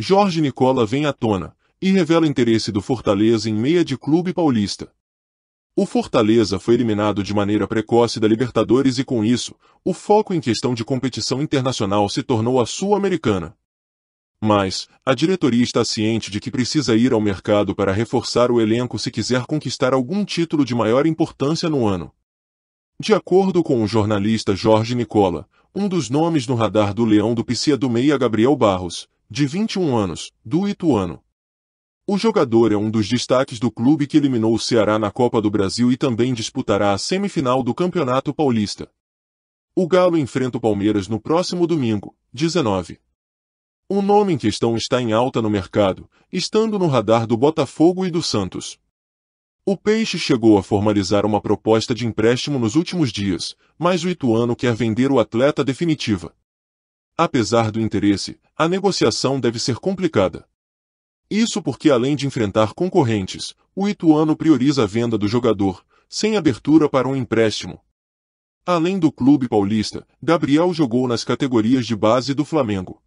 Jorge Nicola vem à tona e revela interesse do Fortaleza em meia de clube paulista. O Fortaleza foi eliminado de maneira precoce da Libertadores e com isso, o foco em questão de competição internacional se tornou a Sul-Americana. Mas, a diretoria está ciente de que precisa ir ao mercado para reforçar o elenco se quiser conquistar algum título de maior importância no ano. De acordo com o jornalista Jorge Nicola, um dos nomes no radar do Leão do Pisia é do Meia Gabriel Barros, de 21 anos, do Ituano. O jogador é um dos destaques do clube que eliminou o Ceará na Copa do Brasil e também disputará a semifinal do Campeonato Paulista. O Galo enfrenta o Palmeiras no próximo domingo, 19. O nome em questão está em alta no mercado, estando no radar do Botafogo e do Santos. O Peixe chegou a formalizar uma proposta de empréstimo nos últimos dias, mas o Ituano quer vender o atleta definitiva. Apesar do interesse, a negociação deve ser complicada. Isso porque, além de enfrentar concorrentes, o Ituano prioriza a venda do jogador, sem abertura para um empréstimo. Além do clube paulista, Gabriel jogou nas categorias de base do Flamengo.